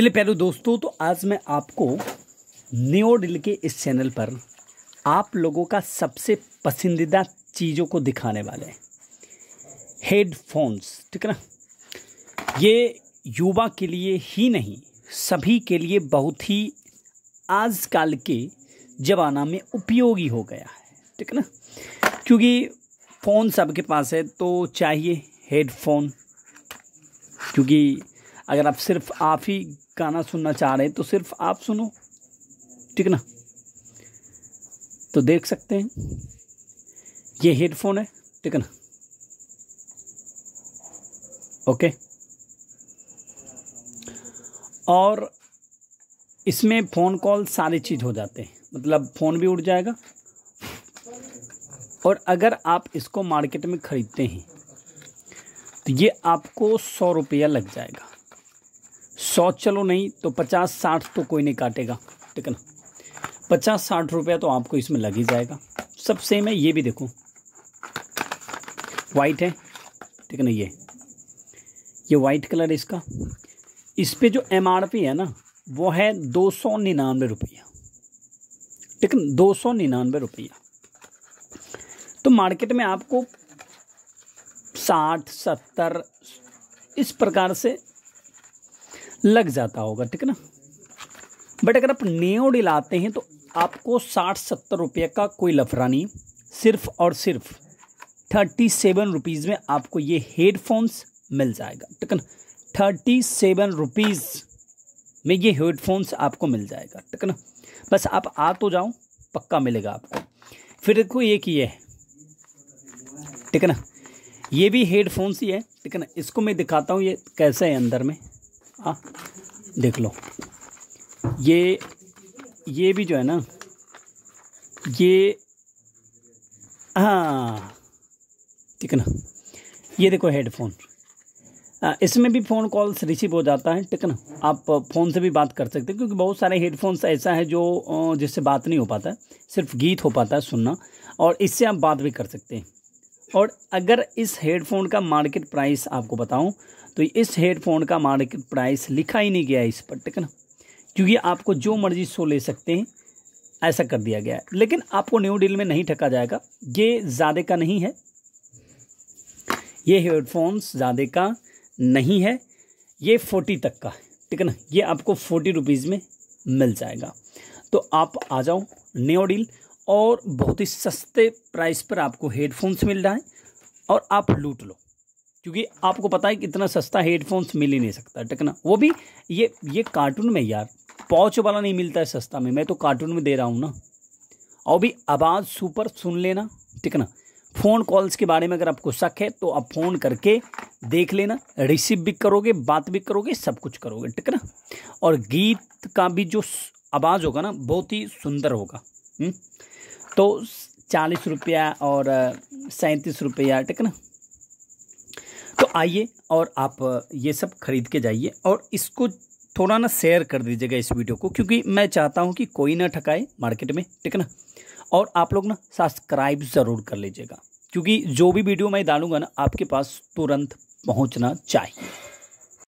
चलिए प्यारे दोस्तों तो आज मैं आपको न्योडिल के इस चैनल पर आप लोगों का सबसे पसंदीदा चीज़ों को दिखाने वाले हैं हेडफोन्स ठीक है ना ये युवा के लिए ही नहीं सभी के लिए बहुत ही आजकल के ज़माना में उपयोगी हो गया है ठीक है ना क्योंकि फ़ोन सबके पास है तो चाहिए हेडफोन क्योंकि अगर आप सिर्फ आप ही गाना सुनना चाह रहे हैं तो सिर्फ आप सुनो ठीक ना तो देख सकते हैं ये हेडफोन है ठीक है ना ओके और इसमें फ़ोन कॉल सारी चीज़ हो जाते हैं मतलब फ़ोन भी उड़ जाएगा और अगर आप इसको मार्केट में ख़रीदते हैं तो ये आपको सौ रुपया लग जाएगा सौ चलो नहीं तो पचास साठ तो कोई नहीं काटेगा ठीक है ना पचास साठ रुपया तो आपको इसमें लग ही जाएगा सब सेम है ये भी देखो वाइट है ठीक है ना ये ये वाइट कलर इसका इस पर जो एम है ना वो है दो सौ निन्यानवे रुपया ठीक है दो सौ निन्यानवे रुपया तो मार्केट में आपको साठ सत्तर इस प्रकार से लग जाता होगा ठीक है ना बट अगर आप नेओ डिलाते हैं तो आपको साठ सत्तर रुपये का कोई लफड़ा नहीं सिर्फ और सिर्फ थर्टी सेवन रुपीज़ में आपको ये हेडफोन्स मिल जाएगा ठीक है ना थर्टी सेवन रुपीज़ में ये हेडफोन्स आपको मिल जाएगा ठीक है ना बस आप आ तो जाओ पक्का मिलेगा आपको फिर देखो एक ये है ठीक है ना ये भी हेडफोन्स ही है ठीक है ना इसको मैं दिखाता हूँ ये कैसे है अंदर में आ, देख लो ये ये भी जो है ना ये हाँ ठीक है ना ये देखो हेडफोन इसमें भी फ़ोन कॉल्स रिसीव हो जाता है ठीक है ना आप फ़ोन से भी बात कर सकते हैं क्योंकि बहुत सारे हेडफोन्स ऐसा है जो जिससे बात नहीं हो पाता सिर्फ गीत हो पाता है सुनना और इससे आप बात भी कर सकते हैं और अगर इस हेडफोन का मार्केट प्राइस आपको बताऊं तो इस हेडफोन का मार्केट प्राइस लिखा ही नहीं गया है इस पर ठीक है ना क्योंकि आपको जो मर्जी सो ले सकते हैं ऐसा कर दिया गया है लेकिन आपको न्यू डील में नहीं ठका जाएगा ये ज़्यादा का नहीं है ये हेडफोन्स ज़्यादा का नहीं है ये फोर्टी तक का है ठीक है ना ये आपको फोर्टी रुपीज़ में मिल जाएगा तो आप आ जाओ न्यू डील और बहुत ही सस्ते प्राइस पर आपको हेडफोन्स मिल रहा है और आप लूट लो क्योंकि आपको पता है कि इतना सस्ता हेडफोन्स मिल ही नहीं सकता टकना वो भी ये ये कार्टून में यार पॉच वाला नहीं मिलता है सस्ता में मैं तो कार्टून में दे रहा हूँ ना और भी आवाज़ सुपर सुन लेना ठीक ना फ़ोन कॉल्स के बारे में अगर आपको शक है तो आप फ़ोन करके देख लेना रिसीव भी करोगे बात भी करोगे सब कुछ करोगे ठीक ना और गीत का भी जो आवाज़ होगा ना बहुत ही सुंदर होगा हुँ? हम्म? तो चालीस रुपया और सैंतीस रुपया ठीक है ना तो आइए और आप ये सब खरीद के जाइए और इसको थोड़ा ना शेयर कर दीजिएगा इस वीडियो को क्योंकि मैं चाहता हूँ कि कोई ना ठकाए मार्केट में ठीक है ना और आप लोग ना सब्सक्राइब ज़रूर कर लीजिएगा क्योंकि जो भी वीडियो मैं डालूंगा ना आपके पास तुरंत पहुँचना चाहिए